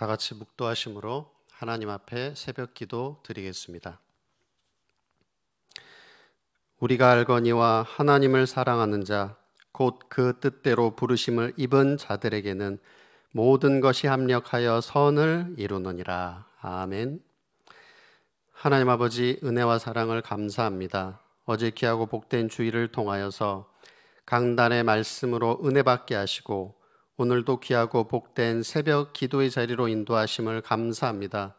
다 같이 묵도하심으로 하나님 앞에 새벽 기도 드리겠습니다. 우리가 알거니와 하나님을 사랑하는 자, 곧 그 뜻대로 부르심을 입은 자들에게는 모든 것이 합력하여 선을 이루느니라. 아멘. 하나님 아버지 은혜와 사랑을 감사합니다. 어제 귀하고 복된 주의를 통하여서 강단의 말씀으로 은혜 받게 하시고 오늘도 귀하고 복된 새벽 기도의 자리로 인도하심을 감사합니다.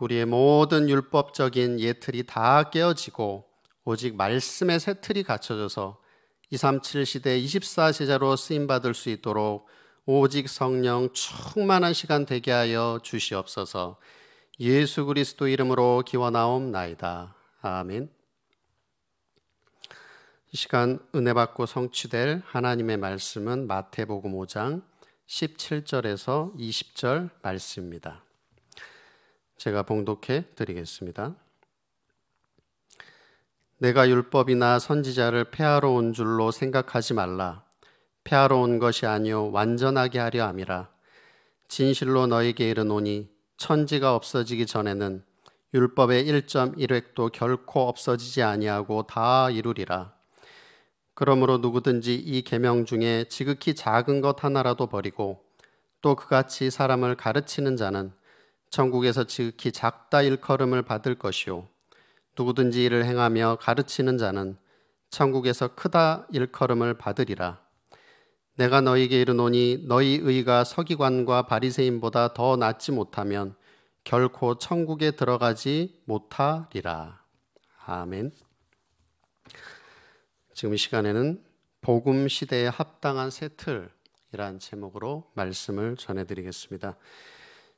우리의 모든 율법적인 예틀이 다 깨어지고 오직 말씀의 새 틀이 갖춰져서 237 시대 24제자로 쓰임 받을 수 있도록 오직 성령 충만한 시간 되게 하여 주시옵소서. 예수 그리스도 이름으로 기원하옵나이다. 아멘. 이 시간 은혜 받고 성취될 하나님의 말씀은 마태복음 5장 17절에서 20절 말씀입니다. 제가 봉독해 드리겠습니다. 내가 율법이나 선지자를 폐하러 온 줄로 생각하지 말라. 폐하러 온 것이 아니요 완전하게 하려 함이라. 진실로 너에게 이르노니 천지가 없어지기 전에는 율법의 1.1획도 결코 없어지지 아니하고 다 이루리라. 그러므로 누구든지 이 계명 중에 지극히 작은 것 하나라도 버리고 또 그같이 사람을 가르치는 자는 천국에서 지극히 작다 일컬음을 받을 것이요 누구든지 이를 행하며 가르치는 자는 천국에서 크다 일컬음을 받으리라 내가 너희에게 이르노니 너희 의가 서기관과 바리새인보다 더 낫지 못하면 결코 천국에 들어가지 못하리라 아멘 지금 이 시간에는 복음 시대에 합당한 새 틀이란 제목으로 말씀을 전해드리겠습니다.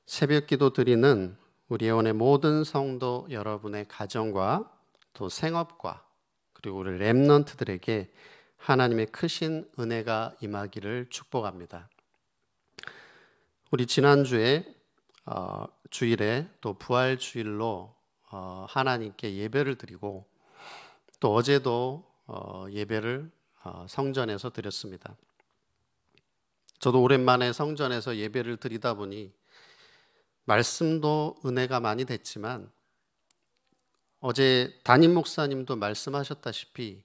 새벽 기도 드리는 우리 회원의 모든 성도 여러분의 가정과 또 생업과 그리고 우리 랩넌트들에게 하나님의 크신 은혜가 임하기를 축복합니다. 우리 지난주에 어, 주일에 또 부활 주일로 어, 하나님께 예배를 드리고 또 어제도 어, 예배를 어, 성전에서 드렸습니다. 저도 오랜만에 성전에서 예배를 드리다 보니 말씀도 은혜가 많이 됐지만 어제 담임 목사님도 말씀하셨다시피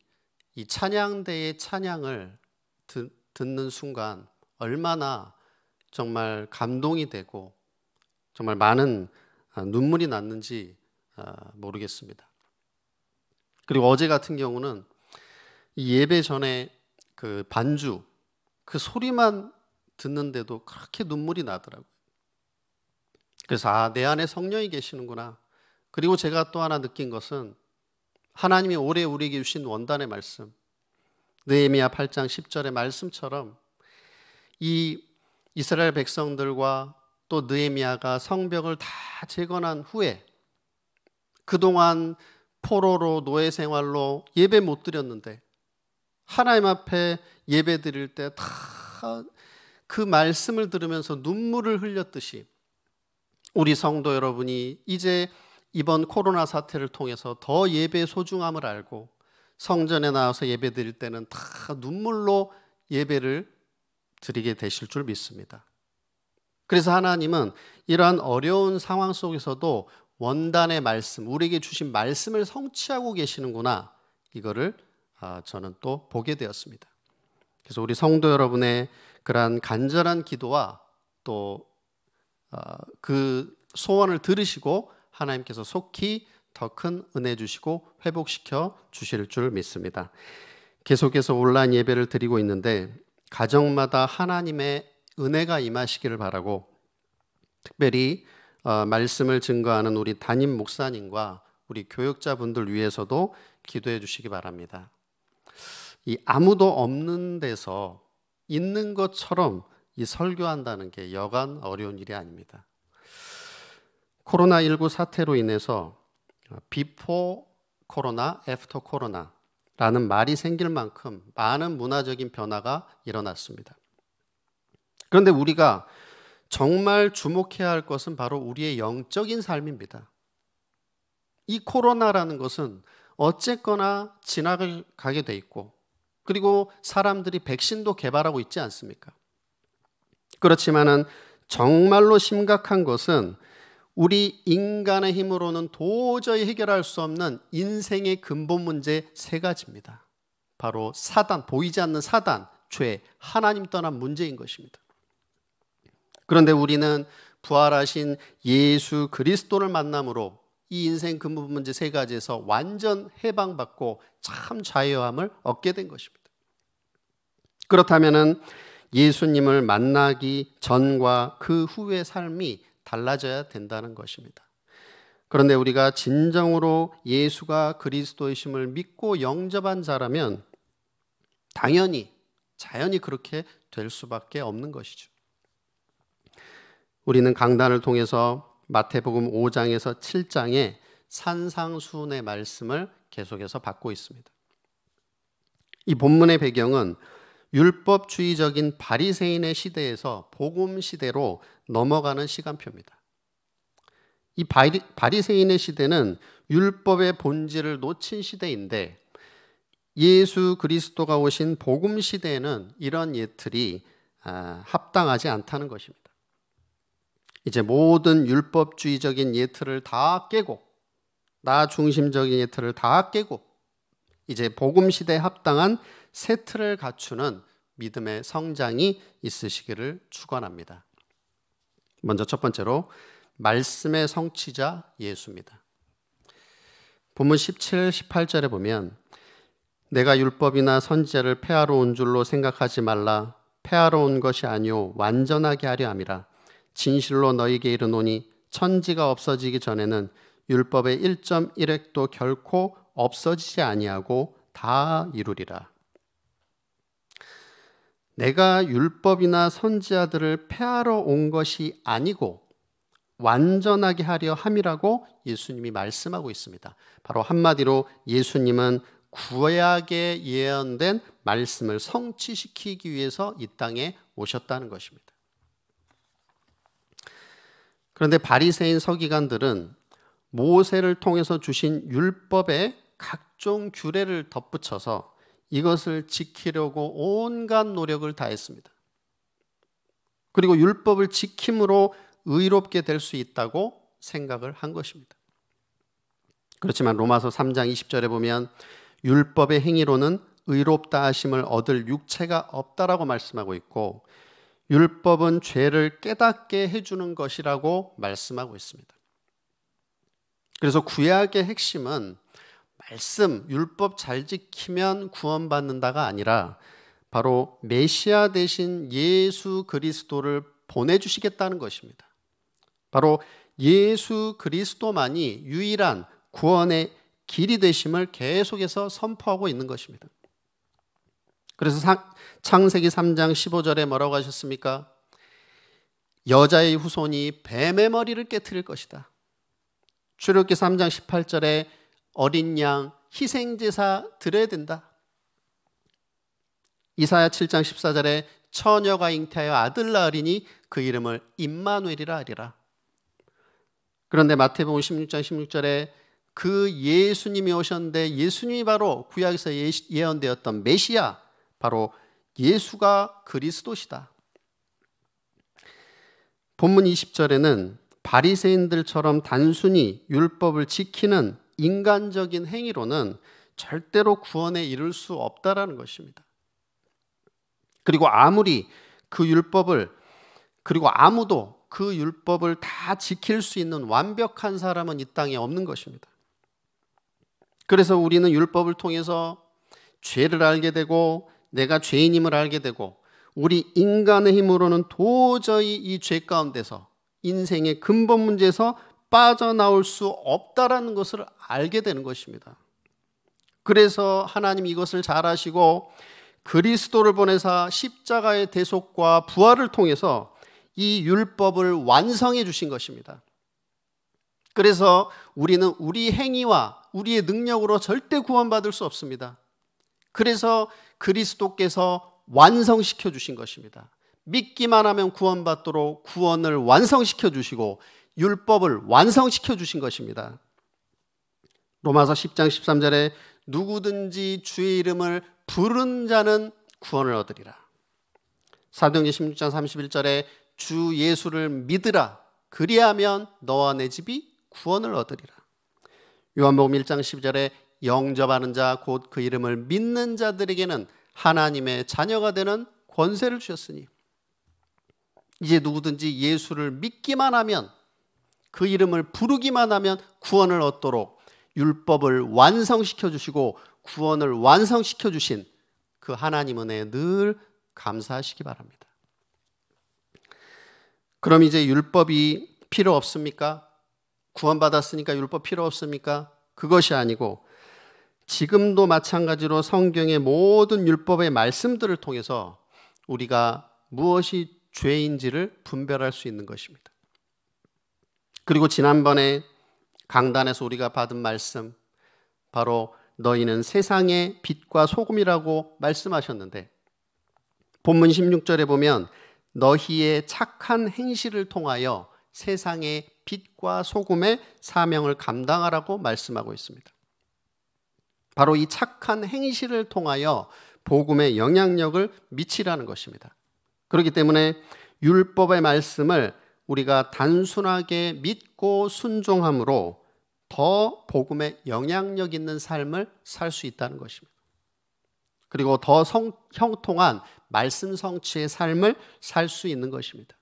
이 찬양대의 찬양을 듣는 순간 얼마나 정말 감동이 되고 정말 많은 어, 눈물이 났는지 모르겠습니다. 그리고 어제 같은 경우는 예배 전에 그 반주 그 소리만 듣는데도 그렇게 눈물이 나더라고요. 그래서 아, 내 안에 성령이 계시는구나. 그리고 제가 또 하나 느낀 것은 하나님이 올해 우리에게 주신 원단의 말씀. 느헤미야 8장 10절의 말씀처럼 이 이스라엘 백성들과 또 느헤미야가 성벽을 다 재건한 후에 그동안 포로로 노예 생활로 예배 못 드렸는데 하나님 앞에 예배 드릴 때 다 그 말씀을 들으면서 눈물을 흘렸듯이 우리 성도 여러분이 이제 이번 코로나 사태를 통해서 더 예배의 소중함을 알고 성전에 나와서 예배 드릴 때는 다 눈물로 예배를 드리게 되실 줄 믿습니다. 그래서 하나님은 이러한 어려운 상황 속에서도 원단의 말씀, 우리에게 주신 말씀을 성취하고 계시는구나. 이거를 아, 저는 또 보게 되었습니다. 그래서 우리 성도 여러분의 그러한 간절한 기도와 또그 아, 소원을 들으시고 하나님께서 속히 더 큰 은혜 주시고 회복시켜 주실 줄 믿습니다. 계속해서 온라인 예배를 드리고 있는데 가정마다 하나님의 은혜가 임하시기를 바라고 특별히 어, 말씀을 증거하는 우리 담임 목사님과 우리 교육자분들 위해서도 기도해 주시기 바랍니다. 이 아무도 없는 데서 있는 것처럼 이 설교한다는 게 여간 어려운 일이 아닙니다. 코로나19 사태로 인해서 비포 코로나, 애프터 코로나라는 말이 생길 만큼 많은 문화적인 변화가 일어났습니다. 그런데 우리가 정말 주목해야 할 것은 바로 우리의 영적인 삶입니다. 이 코로나라는 것은 어쨌거나 진학을 가게 돼 있고 그리고 사람들이 백신도 개발하고 있지 않습니까? 그렇지만은 정말로 심각한 것은 우리 인간의 힘으로는 도저히 해결할 수 없는 인생의 근본 문제 세 가지입니다. 바로 사단, 보이지 않는 사단, 죄, 하나님 떠난 문제인 것입니다. 그런데 우리는 부활하신 예수 그리스도를 만남으로 이 인생 근본 문제 세 가지에서 완전 해방받고 참 자유함을 얻게 된 것입니다. 그렇다면은 예수님을 만나기 전과 그 후의 삶이 달라져야 된다는 것입니다. 그런데 우리가 진정으로 예수가 그리스도이심을 믿고 영접한 자라면 당연히 자연히 그렇게 될 수밖에 없는 것이죠. 우리는 강단을 통해서 마태복음 5장에서 7장에 산상순의 말씀을 계속해서 받고 있습니다. 이 본문의 배경은 율법주의적인 바리새인의 시대에서 복음 시대로 넘어가는 시간표입니다. 이 바리, 바리새인의 시대는 율법의 본질을 놓친 시대인데 예수 그리스도가 오신 복음 시대에는 이런 예틀이 아, 합당하지 않다는 것입니다. 이제 모든 율법주의적인 예틀을 다 깨고 나 중심적인 예틀을 다 깨고 이제 복음 시대에 합당한 세트를 갖추는 믿음의 성장이 있으시기를 축원합니다. 먼저 첫 번째로 말씀의 성취자 예수입니다. 본문 17, 18절에 보면 내가 율법이나 선지자를 폐하러 온 줄로 생각하지 말라 폐하러 온 것이 아니오 완전하게 하려 함이라 진실로 너희에게 이르노니 천지가 없어지기 전에는 율법의 1 1획도 결코 없어지지 아니하고 다 이루리라. 내가 율법이나 선지자들을 폐하러 온 것이 아니고 완전하게 하려 함이라고 예수님이 말씀하고 있습니다. 바로 한마디로 예수님은 구약에 예언된 말씀을 성취시키기 위해서 이 땅에 오셨다는 것입니다. 그런데 바리새인 서기관들은 모세를 통해서 주신 율법에 각종 규례를 덧붙여서 이것을 지키려고 온갖 노력을 다했습니다. 그리고 율법을 지킴으로 의롭게 될 수 있다고 생각을 한 것입니다. 그렇지만 로마서 3장 20절에 보면 율법의 행위로는 의롭다 하심을 얻을 육체가 없다라고 말씀하고 있고 율법은 죄를 깨닫게 해주는 것이라고 말씀하고 있습니다. 그래서 구약의 핵심은 말씀, 율법 잘 지키면 구원받는다가 아니라 바로 메시아 대신 예수 그리스도를 보내주시겠다는 것입니다. 바로 예수 그리스도만이 유일한 구원의 길이 되심을 계속해서 선포하고 있는 것입니다. 그래서 사, 창세기 3장 15절에 뭐라고 하셨습니까? 여자의 후손이 뱀의 머리를 깨뜨릴 것이다. 출애굽기 3장 18절에 어린 양 희생 제사 드려야 된다. 이사야 7장 14절에 처녀가 잉태하여 아들 낳으리니 그 이름을 임마누엘이라 하리라. 그런데 마태복음 16장 16절에 그 예수님이 오셨는데 예수님이 바로 구약에서 예, 예언되었던 메시아 바로 예수가 그리스도시다. 본문 20절에는 바리새인들처럼 단순히 율법을 지키는 인간적인 행위로는 절대로 구원에 이를 수 없다라는 것입니다. 그리고 아무리 그 율법을 그리고 아무도 그 율법을 다 지킬 수 있는 완벽한 사람은 이 땅에 없는 것입니다. 그래서 우리는 율법을 통해서 죄를 알게 되고 내가 죄인임을 알게 되고 우리 인간의 힘으로는 도저히 이 죄 가운데서 인생의 근본 문제에서 빠져나올 수 없다라는 것을 알게 되는 것입니다. 그래서 하나님 이것을 잘 아시고 그리스도를 보내사 십자가의 대속과 부활을 통해서 이 율법을 완성해 주신 것입니다. 그래서 우리는 우리 행위와 우리의 능력으로 절대 구원받을 수 없습니다. 그래서 그리스도께서 완성시켜 주신 것입니다. 믿기만 하면 구원받도록 구원을 완성시켜 주시고 율법을 완성시켜 주신 것입니다. 로마서 10장 13절에 누구든지 주의 이름을 부른 자는 구원을 얻으리라. 사도행전 16장 31절에 주 예수를 믿으라. 그리하면 너와 내 집이 구원을 얻으리라. 요한복음 1장 12절에 영접하는 자 곧 그 이름을 믿는 자들에게는 하나님의 자녀가 되는 권세를 주셨으니 이제 누구든지 예수를 믿기만 하면 그 이름을 부르기만 하면 구원을 얻도록 율법을 완성시켜 주시고 구원을 완성시켜 주신 그 하나님 은혜에 늘 감사하시기 바랍니다. 그럼 이제 율법이 필요 없습니까? 구원받았으니까 율법 필요 없습니까? 그것이 아니고 지금도 마찬가지로 성경의 모든 율법의 말씀들을 통해서 우리가 무엇이 죄인지를 분별할 수 있는 것입니다. 그리고 지난번에 강단에서 우리가 받은 말씀, 바로 너희는 세상의 빛과 소금이라고 말씀하셨는데, 본문 16절에 보면 너희의 착한 행실을 통하여 세상의 빛과 소금의 사명을 감당하라고 말씀하고 있습니다. 바로 이 착한 행실을 통하여 복음의 영향력을 미치라는 것입니다. 그렇기 때문에 율법의 말씀을 우리가 단순하게 믿고 순종함으로 더 복음의 영향력 있는 삶을 살 수 있다는 것입니다. 그리고 더 성, 형통한 말씀 성취의 삶을 살 수 있는 것입니다.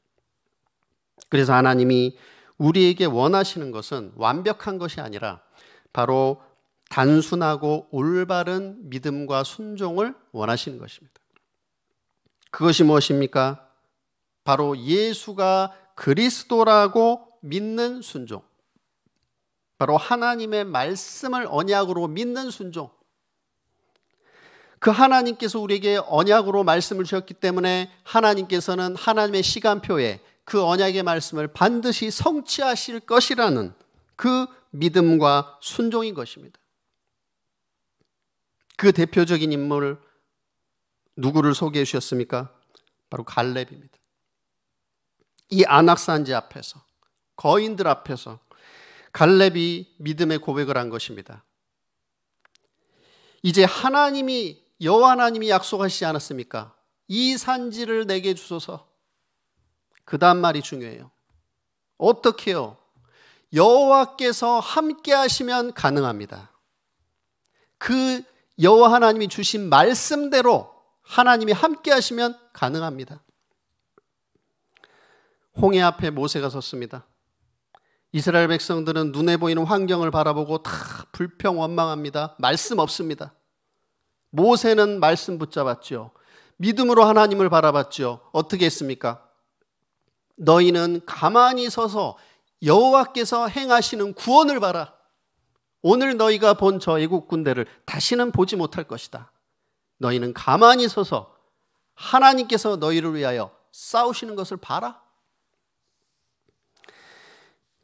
그래서 하나님이 우리에게 원하시는 것은 완벽한 것이 아니라 바로 단순하고 올바른 믿음과 순종을 원하시는 것입니다. 그것이 무엇입니까? 바로 예수가 그리스도라고 믿는 순종. 바로 하나님의 말씀을 언약으로 믿는 순종. 그 하나님께서 우리에게 언약으로 말씀을 주셨기 때문에 하나님께서는 하나님의 시간표에 그 언약의 말씀을 반드시 성취하실 것이라는 그 믿음과 순종인 것입니다. 그 대표적인 인물 누구를 소개해 주셨습니까? 바로 갈렙입니다. 이 안악산지 앞에서 거인들 앞에서 갈렙이 믿음의 고백을 한 것입니다. 이제 하나님이 여호와 하나님이 약속하시지 않았습니까? 이 산지를 내게 주소서. 그다음 말이 중요해요. 어떻게요? 여호와께서 함께 하시면 가능합니다. 그 여호와 하나님이 주신 말씀대로 하나님이 함께 하시면 가능합니다. 홍해 앞에 모세가 섰습니다. 이스라엘 백성들은 눈에 보이는 환경을 바라보고 다 불평 원망합니다. 말씀 없습니다. 모세는 말씀 붙잡았죠. 믿음으로 하나님을 바라봤죠. 어떻게 했습니까? 너희는 가만히 서서 여호와께서 행하시는 구원을 봐라. 오늘 너희가 본 저 애국 군대를 다시는 보지 못할 것이다. 너희는 가만히 서서 하나님께서 너희를 위하여 싸우시는 것을 봐라.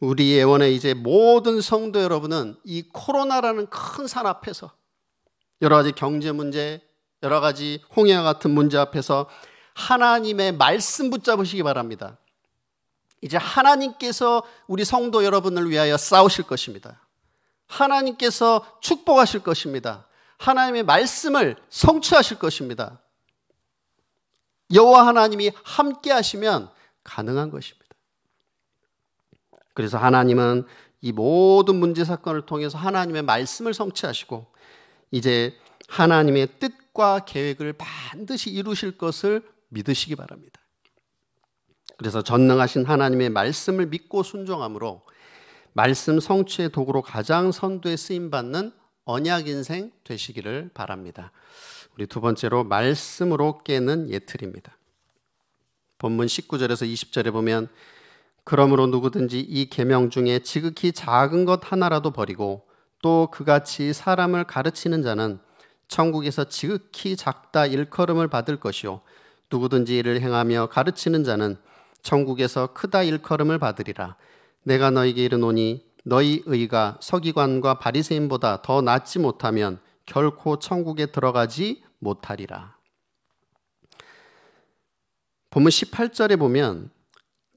우리 예원의 이제 모든 성도 여러분은 이 코로나라는 큰 산 앞에서 여러 가지 경제 문제, 여러 가지 홍해와 같은 문제 앞에서 하나님의 말씀 붙잡으시기 바랍니다. 이제 하나님께서 우리 성도 여러분을 위하여 싸우실 것입니다. 하나님께서 축복하실 것입니다. 하나님의 말씀을 성취하실 것입니다. 여호와 하나님이 함께 하시면 가능한 것입니다. 그래서 하나님은 이 모든 문제 사건을 통해서 하나님의 말씀을 성취하시고 이제 하나님의 뜻과 계획을 반드시 이루실 것을 믿으시기 바랍니다. 그래서 전능하신 하나님의 말씀을 믿고 순종함으로 말씀 성취의 도구로 가장 선두에 쓰임 받는 언약 인생 되시기를 바랍니다. 우리 두 번째로 말씀으로 깨는 예틀입니다. 본문 19절에서 20절에 보면 그러므로 누구든지 이 계명 중에 지극히 작은 것 하나라도 버리고 또 그같이 사람을 가르치는 자는 천국에서 지극히 작다 일컬음을 받을 것이요 누구든지 이를 행하며 가르치는 자는 천국에서 크다 일컬음을 받으리라 내가 너에게 이르노니 너희 의가 서기관과 바리새인보다 더 낫지 못하면 결코 천국에 들어가지 못하리라. 본문 18절에 보면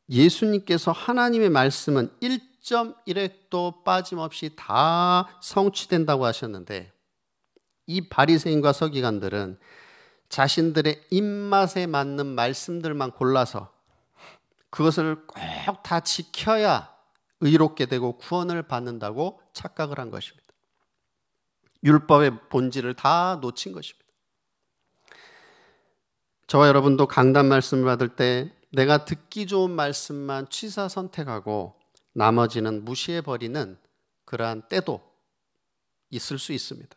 예수님께서 하나님의 말씀은 1.1핵도 빠짐없이 다 성취된다고 하셨는데 이 바리새인과 서기관들은 자신들의 입맛에 맞는 말씀들만 골라서 그것을 꼭 다 지켜야 의롭게 되고 구원을 받는다고 착각을 한 것입니다. 율법의 본질을 다 놓친 것입니다. 저와 여러분도 강단 말씀을 받을 때 내가 듣기 좋은 말씀만 취사 선택하고 나머지는 무시해 버리는 그러한 때도 있을 수 있습니다.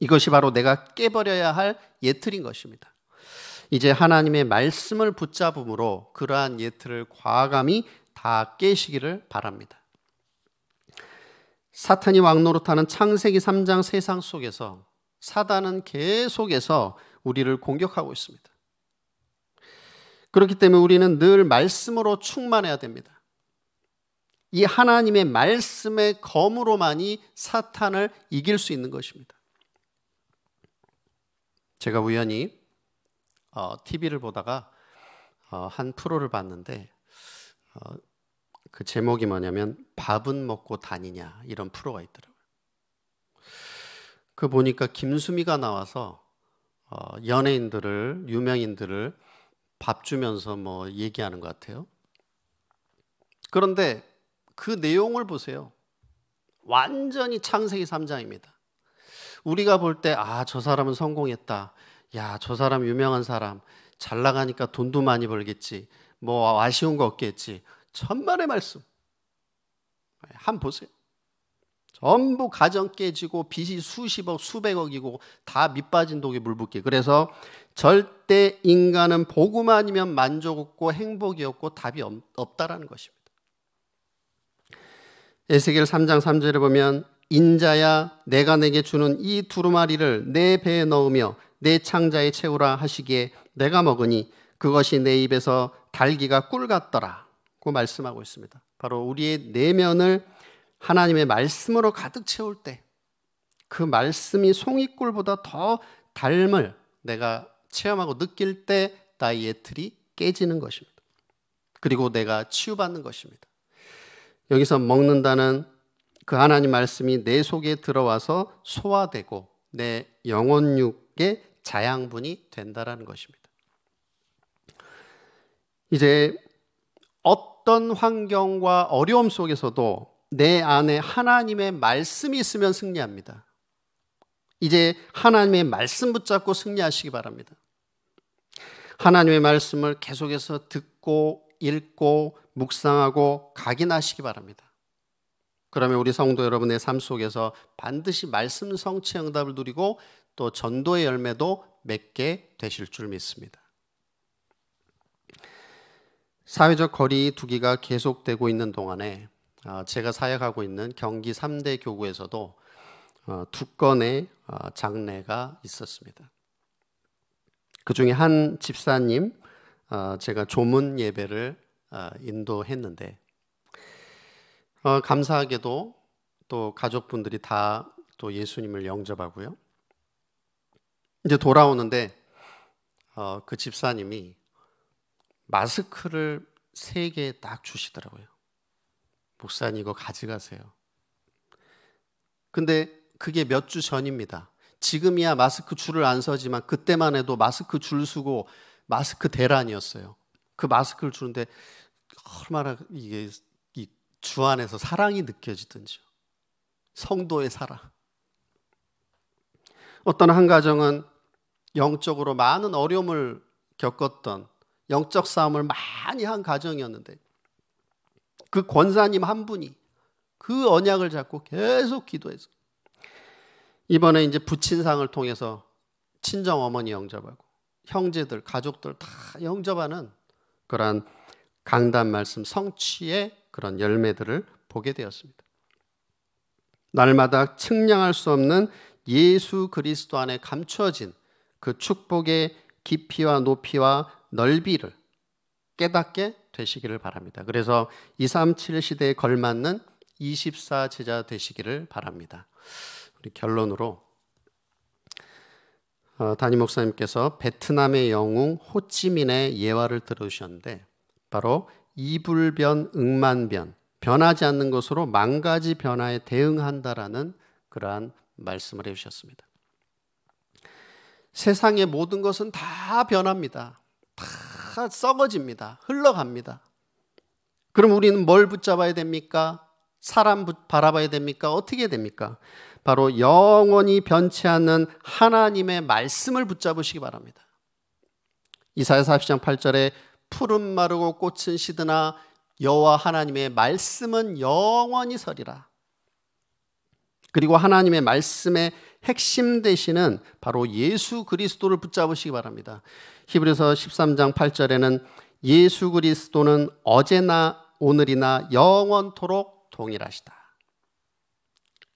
이것이 바로 내가 깨버려야 할 예틀인 것입니다. 이제 하나님의 말씀을 붙잡음으로 그러한 예틀을 과감히 다 깨시기를 바랍니다. 사탄이 왕노릇하는 창세기 3장 세상 속에서 사단은 계속해서 우리를 공격하고 있습니다. 그렇기 때문에 우리는 늘 말씀으로 충만해야 됩니다. 이 하나님의 말씀의 검으로만이 사탄을 이길 수 있는 것입니다. 제가 우연히 TV를 어, 보다가 어, 한 프로를 봤는데 어, 그 제목이 뭐냐면 밥은 먹고 다니냐 이런 프로가 있더라고요. 그 보니까 김수미가 나와서 어, 연예인들을 유명인들을 밥 주면서 뭐 얘기하는 것 같아요. 그런데 그 내용을 보세요. 완전히 창세기 3장입니다. 우리가 볼 때 아, 저 사람은 성공했다. 야, 저 사람 유명한 사람. 잘 나가니까 돈도 많이 벌겠지. 뭐 아쉬운 거 없겠지. 천만의 말씀. 한 보세요. 전부 가정 깨지고 빚이 수십억, 수백억이고 다 밑빠진 독에 물붓기. 그래서 절대 인간은 복음 아니면 만족 없고 행복이 없고 답이 없다라는 것입니다. 에스겔 3장 3절에 보면 인자야 내가 내게 주는 이 두루마리를 내 배에 넣으며 내 창자에 채우라 하시기에 내가 먹으니 그것이 내 입에서 달기가 꿀 같더라. 고 말씀하고 있습니다. 바로 우리의 내면을 하나님의 말씀으로 가득 채울 때 그 말씀이 송이꿀보다 더 닮을 내가 체험하고 느낄 때 나의 예틀이 깨지는 것입니다. 그리고 내가 치유받는 것입니다. 여기서 먹는다는 그 하나님 말씀이 내 속에 들어와서 소화되고 내 영혼육의 자양분이 된다라는 것입니다. 이제 어떤 환경과 어려움 속에서도 내 안에 하나님의 말씀이 있으면 승리합니다. 이제 하나님의 말씀 붙잡고 승리하시기 바랍니다. 하나님의 말씀을 계속해서 듣고 읽고 묵상하고 각인하시기 바랍니다. 그러면 우리 성도 여러분의 삶 속에서 반드시 말씀 성취 응답을 누리고 또 전도의 열매도 맺게 되실 줄 믿습니다. 사회적 거리 두기가 계속되고 있는 동안에 아, 제가 사역하고 있는 경기 3대 교구에서도 어, 두 건의 어, 장례가 있었습니다. 그 중에 한 집사님 어, 제가 조문 예배를 인도했는데 감사하게도 또 가족분들이 다 또 예수님을 영접하고요. 이제 돌아오는데 그 집사님이 마스크를 세 개 딱 주시더라고요. 목사님 이거 가져가세요. 근데 그게 몇 주 전입니다. 지금이야 마스크 줄을 안 서지만 그때만 해도 마스크 줄 서고 마스크 대란이었어요. 그 마스크를 주는데 얼마나 이게 주 안에서 사랑이 느껴지든지 성도의 사랑. 어떤 한 가정은 영적으로 많은 어려움을 겪었던 영적 싸움을 많이 한 가정이었는데 그 권사님 한 분이 그 언약을 잡고 계속 기도해서 이번에 이제 부친상을 통해서 친정 어머니 영접하고 형제들 가족들 다 영접하는 그러 강단 말씀 성취의 그런 열매들을 보게 되었습니다. 날마다 측량할 수 없는 예수 그리스도 안에 감추진그 축복의 깊이와 높이와 넓이를 깨닫게 되시기를 바랍니다. 그래서 237 시대에 걸맞는 24 제자 되시기를 바랍니다. 우리 결론으로 어, 담임 목사님께서 베트남의 영웅 호찌민의 예화를 들으셨는데 바로 이불변 응만변 변하지 않는 것으로 망가지 변화에 대응한다라는 그러한 말씀을 해주셨습니다. 세상의 모든 것은 다 변합니다. 다 썩어집니다. 흘러갑니다. 그럼 우리는 뭘 붙잡아야 됩니까? 사람 바라봐야 됩니까? 어떻게 됩니까? 바로 영원히 변치 않는 하나님의 말씀을 붙잡으시기 바랍니다. 이사야 40장 8절에 푸른 마르고 꽃은 시드나 여호와 하나님의 말씀은 영원히 서리라. 그리고 하나님의 말씀에 핵심 대신은 바로 예수 그리스도를 붙잡으시기 바랍니다. 히브리서 13장 8절에는 예수 그리스도는 어제나 오늘이나 영원토록 동일하시다.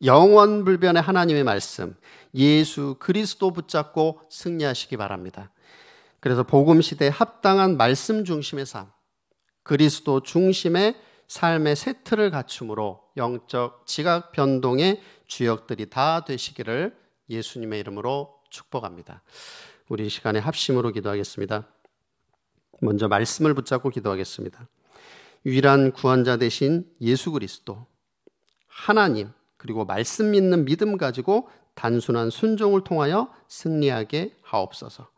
영원 불변의 하나님의 말씀, 예수 그리스도 붙잡고 승리하시기 바랍니다. 그래서 복음 시대에 합당한 말씀 중심의 삶, 그리스도 중심의 삶의 세트를 갖춤으로 영적 지각 변동에 주역들이 다 되시기를 예수님의 이름으로 축복합니다. 우리 시간에 합심으로 기도하겠습니다. 먼저 말씀을 붙잡고 기도하겠습니다. 유일한 구원자 대신 예수 그리스도, 하나님, 그리고 말씀 믿는 믿음 가지고 단순한 순종을 통하여 승리하게 하옵소서.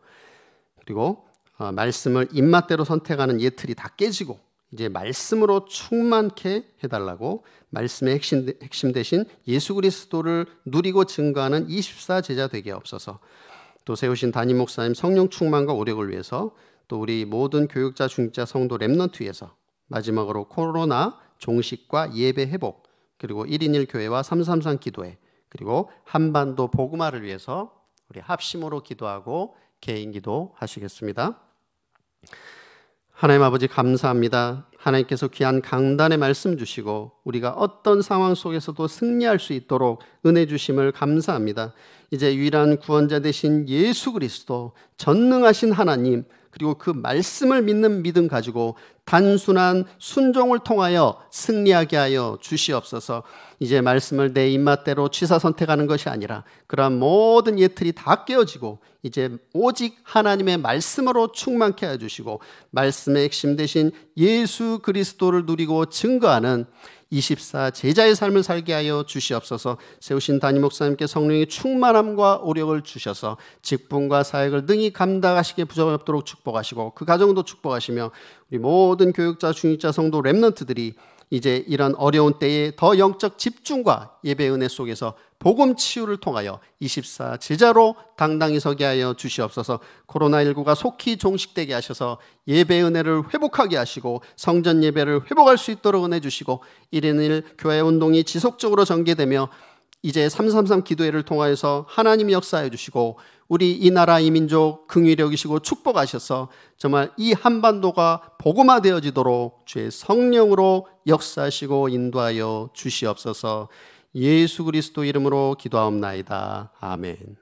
그리고 어, 말씀을 입맛대로 선택하는 예틀이 다 깨지고 이제 말씀으로 충만케 해달라고 말씀의 핵심, 핵심 대신 예수 그리스도를 누리고 증거하는 24 제자 되게 없어서 또 세우신 담임 목사님 성령 충만과 오력을 위해서 또 우리 모든 교육자 중직자 성도 랩넌트위해서 마지막으로 코로나 종식과 예배 회복 그리고 1인 1교회와 333 기도회 그리고 한반도 복음화를 위해서 우리 합심으로 기도하고 개인 기도 하시겠습니다. 하나님 아버지 감사합니다. 하나님께서 귀한 강단의 말씀 주시고 우리가 어떤 상황 속에서도 승리할 수 있도록 은혜 주심을 감사합니다. 이제 유일한 구원자 되신 예수 그리스도 전능하신 하나님 그리고 그 말씀을 믿는 믿음 가지고 단순한 순종을 통하여 승리하게 하여 주시옵소서. 이제 말씀을 내 입맛대로 취사 선택하는 것이 아니라 그러한 모든 예틀이 다 깨어지고 이제 오직 하나님의 말씀으로 충만케 해 주시고 말씀의 핵심 대신 예수 그리스도를 누리고 증거하는 24 제자의 삶을 살게 하여 주시옵소서. 세우신 담임 목사님께 성령의 충만함과 오력을 주셔서 직분과 사역을 능히 감당하시게 부족없도록 축복하시고 그 가정도 축복하시며 우리 모든 교육자, 중직자, 성도 렘런트들이 이제 이런 어려운 때에 더 영적 집중과 예배 은혜 속에서 복음 치유를 통하여 24 제자로 당당히 서게 하여 주시옵소서. 코로나19가 속히 종식되게 하셔서 예배 은혜를 회복하게 하시고 성전 예배를 회복할 수 있도록 은혜 주시고 1인 1 교회 운동이 지속적으로 전개되며 이제 333 기도회를 통하여서 하나님 역사해 주시고 우리 이 나라 이 민족 긍휼력이시고 축복하셔서 정말 이 한반도가 복음화 되어지도록 주의 성령으로 역사하시고 인도하여 주시옵소서. 예수 그리스도 이름으로 기도하옵나이다. 아멘.